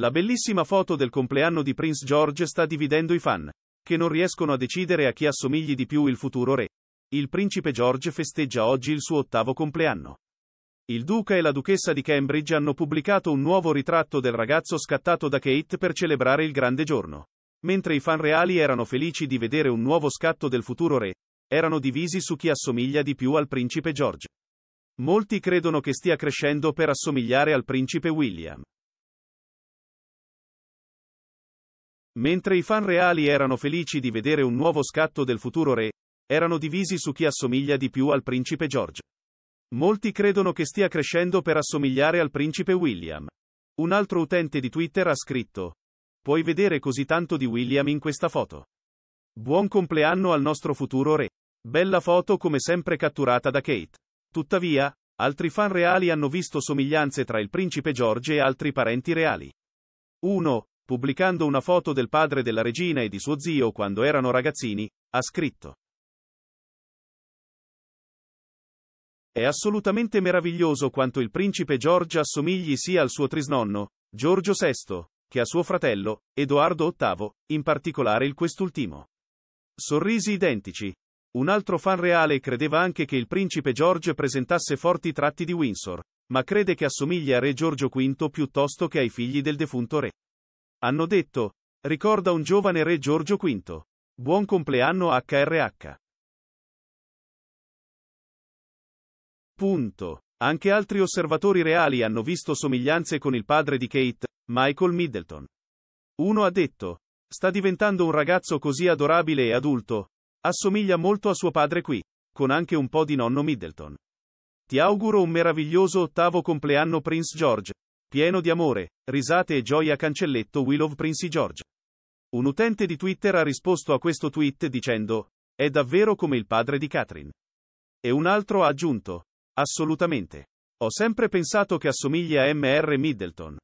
La bellissima foto del compleanno di Prince George sta dividendo i fan, che non riescono a decidere a chi assomigli di più il futuro re. Il principe George festeggia oggi il suo ottavo compleanno. Il duca e la duchessa di Cambridge hanno pubblicato un nuovo ritratto del ragazzo scattato da Kate per celebrare il grande giorno. Mentre i fan reali erano felici di vedere un nuovo scatto del futuro re, erano divisi su chi assomiglia di più al principe George. Molti credono che stia crescendo per assomigliare al principe William. Mentre i fan reali erano felici di vedere un nuovo scatto del futuro re, erano divisi su chi assomiglia di più al principe George. Molti credono che stia crescendo per assomigliare al principe William. Un altro utente di Twitter ha scritto. Puoi vedere così tanto di William in questa foto. Buon compleanno al nostro futuro re. Bella foto come sempre catturata da Kate. Tuttavia, altri fan reali hanno visto somiglianze tra il principe George e altri parenti reali. 1 pubblicando una foto del padre della regina e di suo zio quando erano ragazzini, ha scritto. È assolutamente meraviglioso quanto il principe George assomigli sia al suo trisnonno, Giorgio VI, che a suo fratello, Edoardo VIII, in particolare il quest'ultimo. Sorrisi identici. Un altro fan reale credeva anche che il principe George presentasse forti tratti di Windsor, ma crede che assomigli a re Giorgio V piuttosto che ai figli del defunto re. Hanno detto, ricorda un giovane re Giorgio V. Buon compleanno HRH. Punto. Anche altri osservatori reali hanno visto somiglianze con il padre di Kate, Michael Middleton. Uno ha detto, sta diventando un ragazzo così adorabile e adulto, assomiglia molto a suo padre qui, con anche un po' di nonno Middleton. Ti auguro un meraviglioso ottavo compleanno Prince George, Pieno di amore, risate e gioia cancelletto We Love Prince George. Un utente di Twitter ha risposto a questo tweet dicendo, è davvero come il padre di Catherine. E un altro ha aggiunto, assolutamente. Ho sempre pensato che assomigli a MR Middleton.